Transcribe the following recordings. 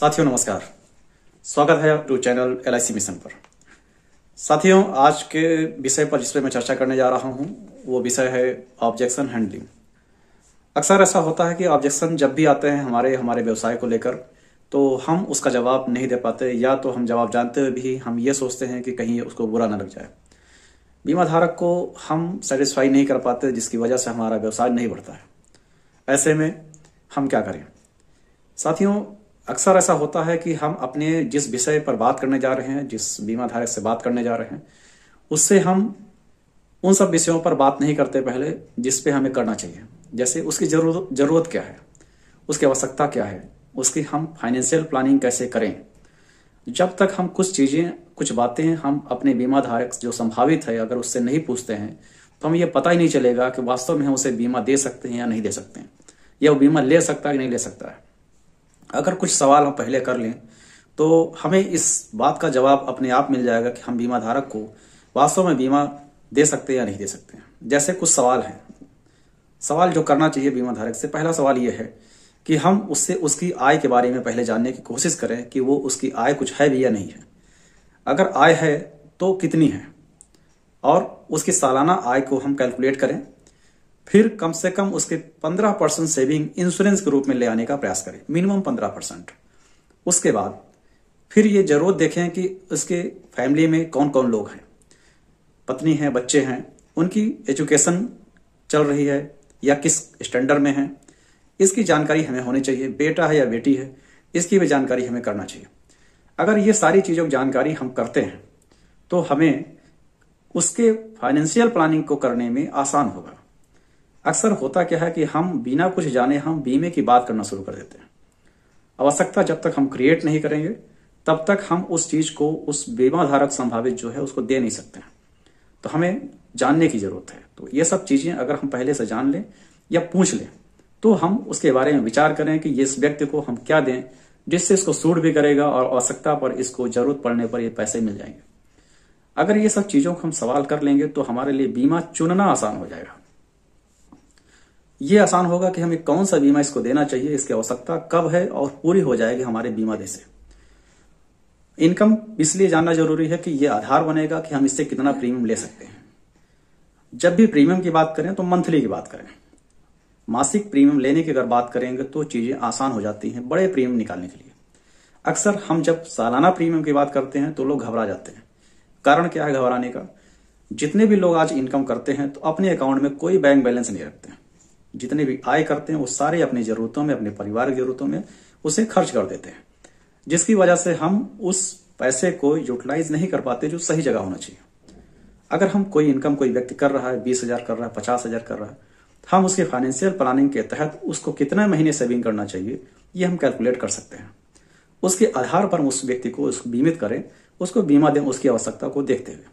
साथियों नमस्कार स्वागत है टू चैनल एल मिशन पर साथियों आज के विषय पर जिस पर मैं चर्चा करने जा रहा हूं वो विषय है ऑब्जेक्शन हैंडलिंग अक्सर ऐसा होता है कि ऑब्जेक्शन जब भी आते हैं हमारे हमारे व्यवसाय को लेकर तो हम उसका जवाब नहीं दे पाते या तो हम जवाब जानते हुए भी हम ये सोचते हैं कि कहीं उसको बुरा ना लग जाए बीमा धारक को हम सेटिस्फाई नहीं कर पाते जिसकी वजह से हमारा व्यवसाय नहीं बढ़ता है ऐसे में हम क्या करें साथियों अक्सर ऐसा होता है कि हम अपने जिस विषय पर बात करने जा रहे हैं जिस बीमा धारक से बात करने जा रहे हैं उससे हम उन सब विषयों पर बात नहीं करते पहले जिस पे हमें करना चाहिए जैसे उसकी जरूरत जरूरत क्या है उसकी आवश्यकता क्या है उसकी हम फाइनेंशियल प्लानिंग कैसे करें जब तक हम कुछ चीज़ें कुछ बातें हम अपने बीमा धारक जो संभावित है अगर उससे नहीं पूछते हैं तो हमें यह पता ही नहीं चलेगा कि वास्तव में हम उसे बीमा दे सकते हैं या नहीं दे सकते हैं या वो बीमा ले सकता है कि नहीं ले सकता है अगर कुछ सवाल हम पहले कर लें तो हमें इस बात का जवाब अपने आप मिल जाएगा कि हम बीमा धारक को वास्तव में बीमा दे सकते हैं या नहीं दे सकते हैं जैसे कुछ सवाल हैं सवाल जो करना चाहिए बीमा धारक से पहला सवाल यह है कि हम उससे उसकी आय के बारे में पहले जानने की कोशिश करें कि वो उसकी आय कुछ है भी या नहीं है अगर आय है तो कितनी है और उसकी सालाना आय को हम कैलकुलेट करें फिर कम से कम उसके पंद्रह परसेंट सेविंग इंश्योरेंस के रूप में ले आने का प्रयास करें मिनिमम पंद्रह परसेंट उसके बाद फिर ये जरूर देखें कि उसके फैमिली में कौन कौन लोग हैं पत्नी है बच्चे हैं उनकी एजुकेशन चल रही है या किस स्टैंडर्ड में है इसकी जानकारी हमें होनी चाहिए बेटा है या बेटी है इसकी भी जानकारी हमें करना चाहिए अगर ये सारी चीज़ों की जानकारी हम करते हैं तो हमें उसके फाइनेंशियल प्लानिंग को करने में आसान होगा अक्सर होता क्या है कि हम बिना कुछ जाने हम बीमे की बात करना शुरू कर देते हैं आवश्यकता जब तक हम क्रिएट नहीं करेंगे तब तक हम उस चीज को उस बीमा धारक संभावित जो है उसको दे नहीं सकते हैं तो हमें जानने की जरूरत है तो ये सब चीजें अगर हम पहले से जान लें या पूछ लें तो हम उसके बारे में विचार करें कि इस व्यक्ति को हम क्या दें जिससे इसको सूट भी करेगा और आवश्यकता पर इसको जरूरत पड़ने पर ये पैसे मिल जाएंगे अगर ये सब चीजों को हम सवाल कर लेंगे तो हमारे लिए बीमा चुनना आसान हो जाएगा ये आसान होगा कि हमें कौन सा बीमा इसको देना चाहिए इसकी आवश्यकता कब है और पूरी हो जाएगी हमारे बीमा से इनकम इसलिए जानना जरूरी है कि यह आधार बनेगा कि हम इससे कितना प्रीमियम ले सकते हैं जब भी प्रीमियम की बात करें तो मंथली की बात करें मासिक प्रीमियम लेने की अगर बात करेंगे तो चीजें आसान हो जाती हैं बड़े प्रीमियम निकालने के लिए अक्सर हम जब सालाना प्रीमियम की बात करते हैं तो लोग घबरा जाते हैं कारण क्या है घबराने का जितने भी लोग आज इनकम करते हैं तो अपने अकाउंट में कोई बैंक बैलेंस नहीं रखते हैं जितने भी आय करते हैं वो सारे अपनी जरूरतों में अपने परिवार की जरूरतों में उसे खर्च कर देते हैं जिसकी वजह से हम उस पैसे को यूटिलाइज नहीं कर पाते जो सही जगह होना चाहिए अगर हम कोई इनकम कोई व्यक्ति कर रहा है बीस हजार कर रहा है पचास हजार कर रहा है हम उसके फाइनेंशियल प्लानिंग के तहत उसको कितने महीने सेविंग करना चाहिए ये हम कैलकुलेट कर सकते हैं उसके आधार पर हम उस व्यक्ति को उसको बीमित करें उसको बीमा दें उसकी आवश्यकता को देखते हुए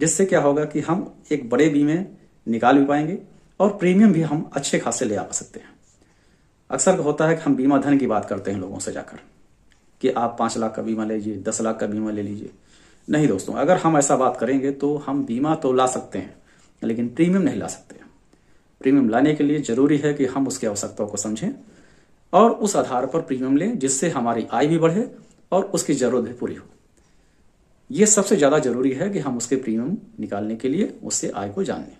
जिससे क्या होगा कि हम एक बड़े बीमे निकाल भी पाएंगे और प्रीमियम भी हम अच्छे खासे ले आ सकते हैं अक्सर होता है कि हम बीमा धन की बात करते हैं लोगों से जाकर कि आप पांच लाख का बीमा लीजिए दस लाख का बीमा ले लीजिए नहीं दोस्तों अगर हम ऐसा बात करेंगे तो हम बीमा तो ला सकते हैं लेकिन प्रीमियम नहीं ला सकते प्रीमियम लाने के लिए जरूरी है कि हम उसकी आवश्यकताओं को समझें और उस आधार पर प्रीमियम लें जिससे हमारी आय भी बढ़े और उसकी जरूरत भी पूरी हो यह सबसे ज्यादा जरूरी है कि हम उसके प्रीमियम निकालने के लिए उससे आय को जान लें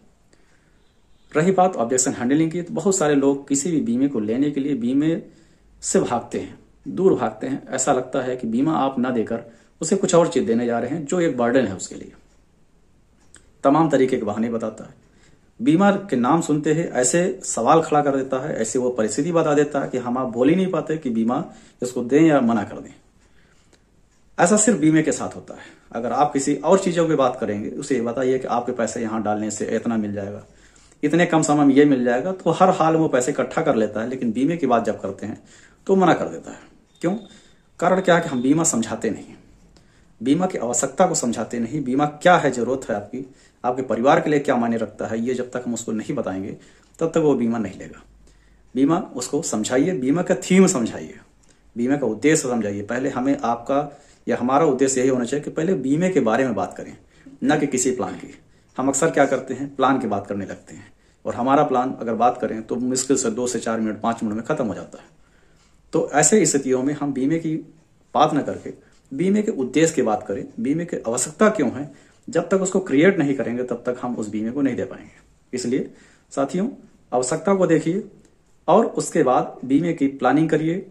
रही बात ऑब्जेक्शन हैंडलिंग की तो बहुत सारे लोग किसी भी बीमे को लेने के लिए बीमे से भागते हैं दूर भागते हैं ऐसा लगता है कि बीमा आप ना देकर उसे कुछ और चीज देने जा रहे हैं जो एक बर्डन है उसके लिए तमाम तरीके के बहाने बताता है बीमा के नाम सुनते ही ऐसे सवाल खड़ा कर देता है ऐसे वो परिस्थिति बता देता है कि हम आप बोल ही नहीं पाते कि बीमा इसको दें या मना कर दें ऐसा सिर्फ बीमे के साथ होता है अगर आप किसी और चीजों की बात करेंगे उसे बताइए कि आपके पैसे यहां डालने से इतना मिल जाएगा इतने कम समय में ये मिल जाएगा तो हर हाल में वो पैसे इकट्ठा कर लेता है लेकिन बीमे की बात जब करते हैं तो मना कर देता है क्यों कारण क्या है कि हम बीमा समझाते नहीं बीमा की आवश्यकता को समझाते नहीं बीमा क्या है जरूरत है आपकी आपके परिवार के लिए क्या मायने रखता है ये जब तक हम उसको नहीं बताएंगे तब तक वो बीमा नहीं लेगा बीमा उसको समझाइए बीमा का थीम समझाइए बीमा का उद्देश्य समझाइए पहले हमें आपका या हमारा उद्देश्य यही होना चाहिए कि पहले बीमे के बारे में बात करें न कि किसी प्लान की हम अक्सर क्या करते हैं प्लान की बात करने लगते हैं और हमारा प्लान अगर बात करें तो मुश्किल से दो से चार मिनट पांच मिनट में ख़त्म हो जाता है तो ऐसे स्थितियों में हम बीमे की बात न करके बीमे के उद्देश्य की बात करें बीमे की आवश्यकता क्यों है जब तक उसको क्रिएट नहीं करेंगे तब तक हम उस बीमे को नहीं दे पाएंगे इसलिए साथियों आवश्यकता को देखिए और उसके बाद बीमे की प्लानिंग करिए